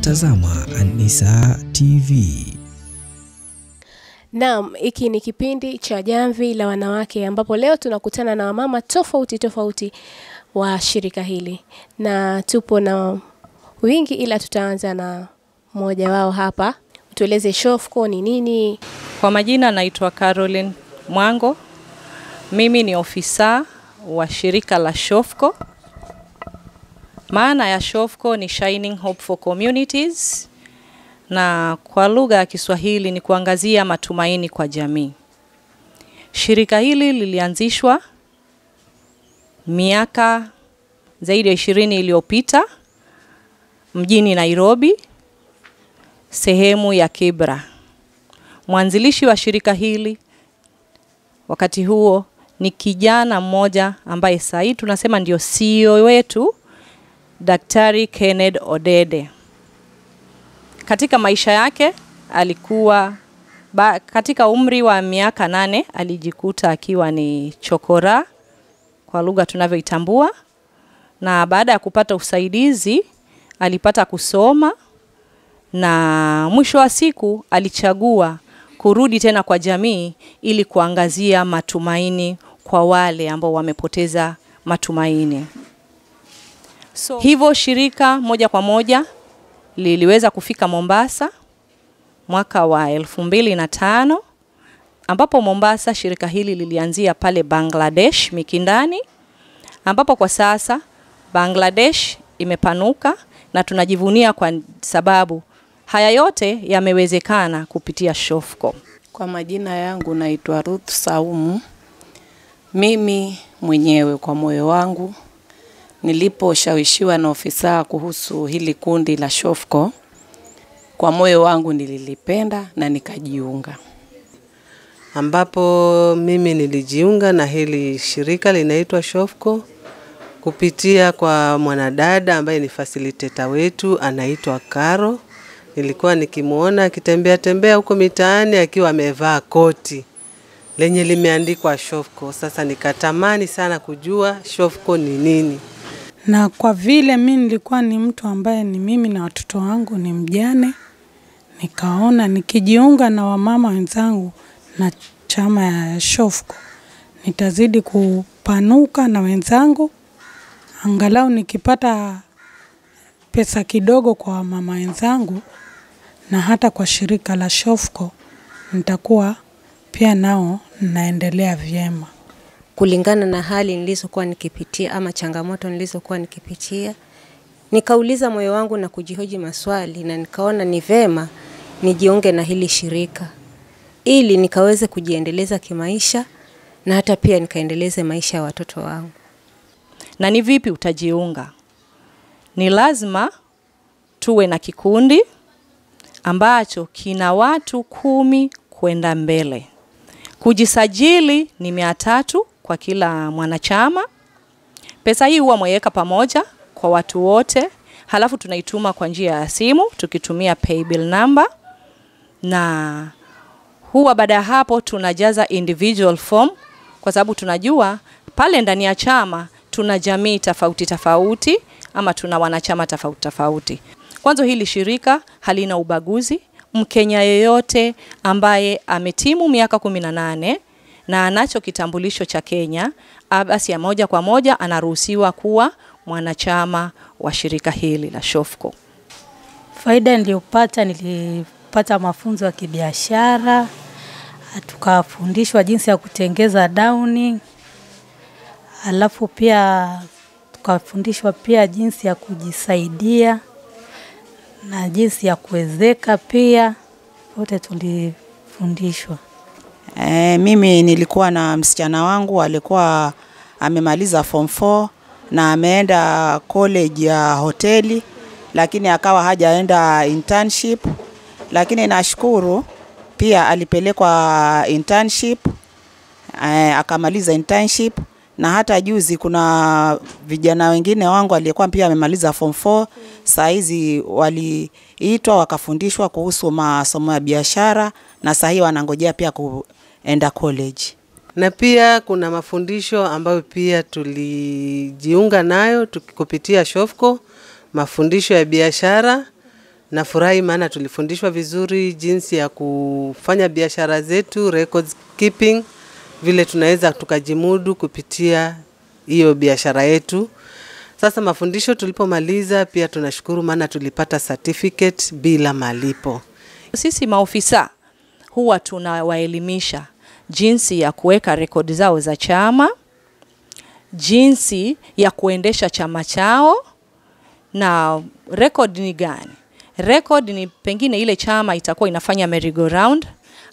Unatazama Anisa TV. Naam, hiki ni kipindi cha Jamvi la Wanawake ambapo leo tunakutana na wamama tofauti tofauti wa shirika hili na tupo na wingi, ila tutaanza na mmoja wao hapa. Tueleze Shofco ni nini? Kwa majina naitwa Caroline Mwango. Mimi ni ofisa wa shirika la Shofco maana ya SHOFCO ni Shining Hope for Communities, na kwa lugha ya Kiswahili ni kuangazia matumaini kwa jamii. Shirika hili lilianzishwa miaka zaidi ya ishirini iliyopita mjini Nairobi, sehemu ya Kibra. Mwanzilishi wa shirika hili wakati huo ni kijana mmoja ambaye sahii tunasema ndio CEO wetu Daktari Kenneth Odede. Katika maisha yake alikuwa ba, katika umri wa miaka nane alijikuta akiwa ni chokora kwa lugha tunavyoitambua, na baada ya kupata usaidizi alipata kusoma na mwisho wa siku alichagua kurudi tena kwa jamii ili kuangazia matumaini kwa wale ambao wamepoteza matumaini. So, hivyo shirika moja kwa moja liliweza kufika Mombasa mwaka wa elfu mbili na tano ambapo Mombasa shirika hili lilianzia pale Bangladesh Mikindani, ambapo kwa sasa Bangladesh imepanuka na tunajivunia kwa sababu haya yote yamewezekana kupitia Shofco. Kwa majina yangu naitwa Ruth Saumu. Mimi mwenyewe kwa moyo wangu Niliposhawishiwa na ofisa kuhusu hili kundi la Shofco, kwa moyo wangu nililipenda na nikajiunga, ambapo mimi nilijiunga na hili shirika linaitwa Shofco kupitia kwa mwanadada ambaye ni facilitator wetu anaitwa Karo. Nilikuwa nikimwona akitembea tembea huko mitaani akiwa amevaa koti lenye limeandikwa Shofco. Sasa nikatamani sana kujua Shofco ni nini. Na kwa vile mi nilikuwa ni mtu ambaye ni mimi na watoto wangu ni mjane, nikaona nikijiunga na wamama wenzangu na chama ya SHOFCO nitazidi kupanuka na wenzangu, angalau nikipata pesa kidogo kwa wamama wenzangu na hata kwa shirika la SHOFCO nitakuwa pia nao naendelea vyema kulingana na hali nilizokuwa nikipitia ama changamoto nilizokuwa nikipitia. Nikauliza moyo wangu na kujihoji maswali, na nikaona ni vema nijiunge na hili shirika ili nikaweze kujiendeleza kimaisha na hata pia nikaendeleze maisha ya watoto wangu. Na ni vipi utajiunga? Ni lazima tuwe na kikundi ambacho kina watu kumi kwenda mbele. Kujisajili ni mia tatu kwa kila mwanachama. Pesa hii huwa mweka pamoja kwa watu wote, halafu tunaituma kwa njia ya simu tukitumia paybill number, na huwa baada ya hapo tunajaza individual form, kwa sababu tunajua pale ndani ya chama tuna jamii tofauti tofauti ama tuna wanachama tofauti tofauti. Kwanza hili shirika halina ubaguzi. Mkenya yeyote ambaye ametimu miaka 18 na anacho kitambulisho cha Kenya, basi moja kwa moja anaruhusiwa kuwa mwanachama wa shirika hili la Shofco. Faida niliyopata, nilipata mafunzo ya kibiashara, tukafundishwa jinsi ya kutengeza dauni, alafu pia tukafundishwa pia jinsi ya kujisaidia na jinsi ya kuwezeka pia, wote tulifundishwa. E, mimi nilikuwa na msichana wangu alikuwa amemaliza form 4 na ameenda college ya hoteli, lakini akawa hajaenda internship, lakini nashukuru pia alipelekwa internship e, akamaliza internship na hata juzi kuna vijana wengine wangu aliyekuwa pia amemaliza form 4 saa hizi waliitwa wakafundishwa kuhusu masomo ya biashara na saa hii wanangojea pia ku, enda college. Na pia kuna mafundisho ambayo pia tulijiunga nayo tukikupitia Shofco, mafundisho ya biashara. Nafurahi maana tulifundishwa vizuri jinsi ya kufanya biashara zetu, records keeping, vile tunaweza tukajimudu kupitia hiyo biashara yetu. Sasa mafundisho tulipomaliza, pia tunashukuru maana tulipata certificate bila malipo. Sisi maofisa huwa tunawaelimisha jinsi ya kuweka rekodi zao za chama, jinsi ya kuendesha chama chao, na rekodi ni gani? Rekodi ni pengine ile chama itakuwa inafanya merry-go-round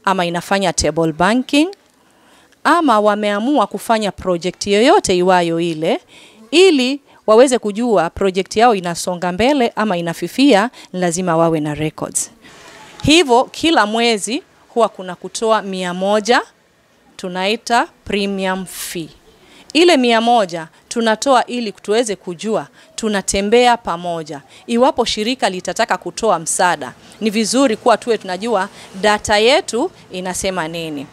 ama inafanya table banking ama wameamua kufanya project yoyote iwayo ile ili waweze kujua project yao inasonga mbele ama inafifia, lazima wawe na records. Hivyo kila mwezi kuwa kuna kutoa mia moja tunaita premium fee. Ile mia moja tunatoa ili tuweze kujua tunatembea pamoja. Iwapo shirika litataka kutoa msaada, ni vizuri kuwa tuwe tunajua data yetu inasema nini.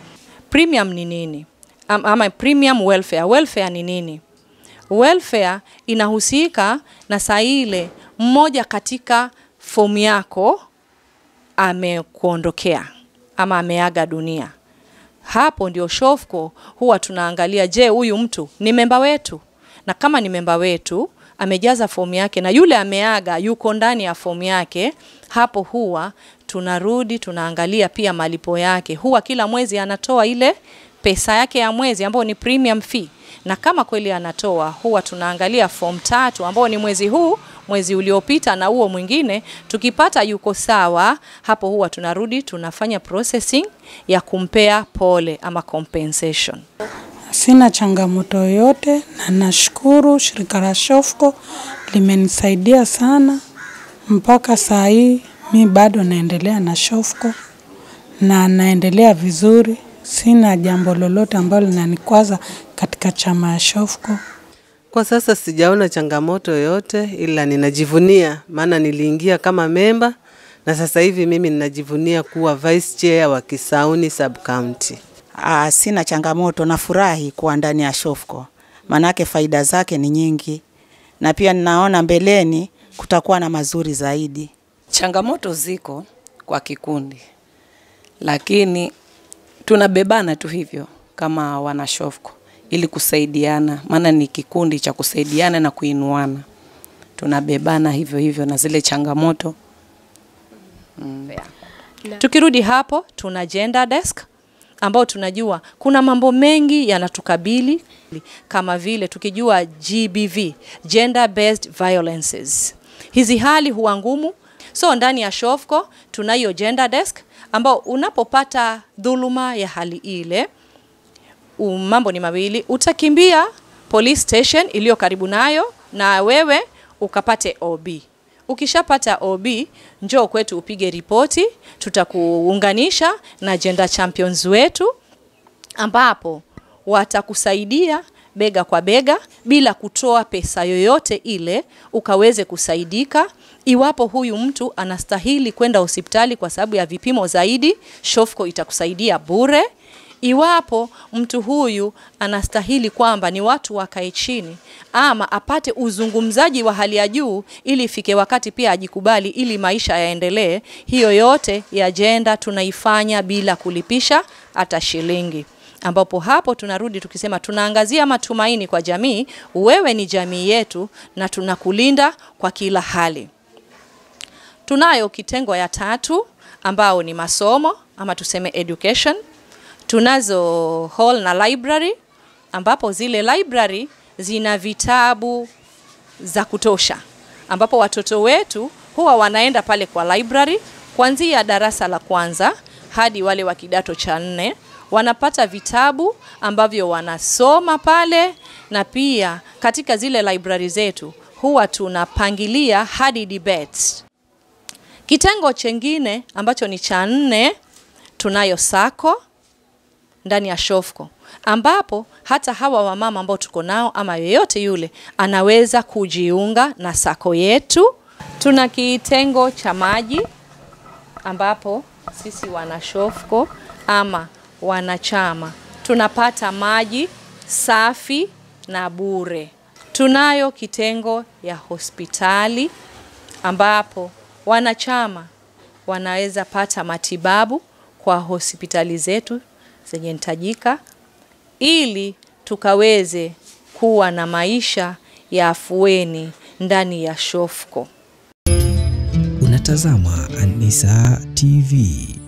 Premium ni nini? Ama premium welfare, welfare ni nini? Welfare inahusika na saa ile mmoja katika fomu yako amekuondokea ama ameaga dunia. Hapo ndio shofko huwa tunaangalia, je, huyu mtu ni memba wetu? Na kama ni memba wetu amejaza fomu yake na yule ameaga yuko ndani ya fomu yake, hapo huwa tunarudi tunaangalia pia malipo yake. Huwa kila mwezi anatoa ile pesa yake ya mwezi ambayo ni premium fee, na kama kweli anatoa, huwa tunaangalia form tatu ambao ni mwezi huu mwezi uliopita na huo mwingine, tukipata yuko sawa, hapo huwa tunarudi tunafanya processing ya kumpea pole ama compensation. Sina changamoto yoyote na nashukuru shirika la Shofco limenisaidia sana mpaka saa hii, mi bado naendelea na Shofco na naendelea vizuri. Sina jambo lolote ambalo linanikwaza katika chama ya Shofco. Kwa sasa sijaona changamoto yoyote, ila ninajivunia, maana niliingia kama memba na sasa hivi mimi ninajivunia kuwa vice chair wa Kisauni sub county. Ah, sina changamoto, nafurahi kuwa ndani ya Shofco, maanake faida zake ni nyingi, na pia ninaona mbeleni kutakuwa na mazuri zaidi. Changamoto ziko kwa kikundi, lakini tunabebana tu hivyo kama wanashofko ili kusaidiana, maana ni kikundi cha kusaidiana na kuinuana. Tunabebana hivyo hivyo na zile changamoto mm. yeah. Tukirudi hapo, tuna gender desk ambao tunajua kuna mambo mengi yanatukabili kama vile tukijua GBV, gender based violences. Hizi hali huwa ngumu, so ndani ya Shofco tunayo gender desk ambao unapopata dhuluma ya hali ile, mambo ni mawili, utakimbia police station iliyo karibu nayo na wewe ukapate OB. Ukishapata OB njoo kwetu upige ripoti, tutakuunganisha na Gender Champions wetu ambapo watakusaidia bega kwa bega bila kutoa pesa yoyote ile, ukaweze kusaidika iwapo huyu mtu anastahili kwenda hospitali kwa sababu ya vipimo zaidi, Shofco itakusaidia bure. Iwapo mtu huyu anastahili kwamba ni watu wakae chini ama apate uzungumzaji wa hali ya juu, ili ifike wakati pia ajikubali, ili maisha yaendelee, hiyo yote ya ajenda tunaifanya bila kulipisha hata shilingi ambapo hapo tunarudi tukisema tunaangazia matumaini kwa jamii. Wewe ni jamii yetu na tunakulinda kwa kila hali. Tunayo kitengo ya tatu ambao ni masomo ama tuseme education. Tunazo hall na library ambapo zile library zina vitabu za kutosha ambapo watoto wetu huwa wanaenda pale kwa library kuanzia darasa la kwanza hadi wale wa kidato cha nne wanapata vitabu ambavyo wanasoma pale, na pia katika zile library zetu huwa tunapangilia hadi debates. Kitengo chengine ambacho ni cha nne, tunayo sako ndani ya shofko ambapo hata hawa wamama ambao tuko nao ama yeyote yule anaweza kujiunga na sako yetu. Tuna kitengo cha maji ambapo sisi wana ama wanachama. Tunapata maji safi na bure. Tunayo kitengo ya hospitali ambapo wanachama wanaweza pata matibabu kwa hospitali zetu zenye nitajika ili tukaweze kuwa na maisha ya afueni ndani ya Shofco. Unatazama Anisa TV.